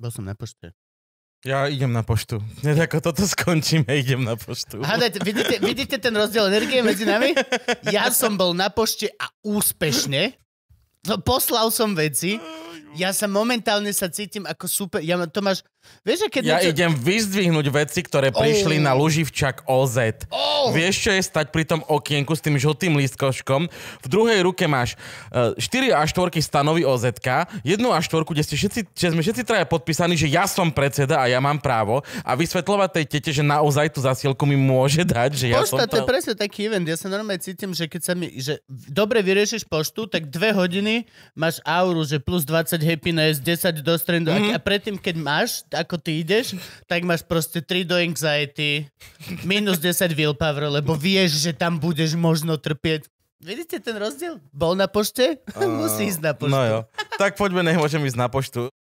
Bol som na pošte. Ja idem na poštu. Hneď ako toto skončíme, idem na poštu. Hádajte, vidíte, vidíte ten rozdiel energie medzi nami? Ja som bol na pošte a úspešne. No, poslal som veci No. Ja sa momentálne sa cítim ako super. Ja, Tomáš, vieš, keď ja niečo... idem vyzdvihnúť veci, ktoré oh. prišli na Luživčak OZ. Oh. Vieš, čo je stať pri tom okienku s tým žltým lístkoškom? V druhej ruke máš uh, e, 4 a 4 stanovy OZ, 1 a 4, kde, ste všetci, že sme všetci traja podpísaní, že ja som predseda a ja mám právo a vysvetľovať tej tete, že naozaj tú zasielku mi môže dať, že ja Pošta, som... to je presne taký event. Ja sa normálne cítim, že keď sa mi... Že dobre vyriešiš poštu, tak dve hodiny máš auru, že plus 20 10 happiness, 10 do strandu. Mm-hmm. A predtým, keď máš, ako ty ideš, tak máš proste 3 do anxiety, minus 10 willpower, lebo vieš, že tam budeš možno trpieť. Vidíte ten rozdiel? Bol na pošte? Uh, Musí ísť na poštu. No jo. Tak poďme, nech môžem ísť na poštu.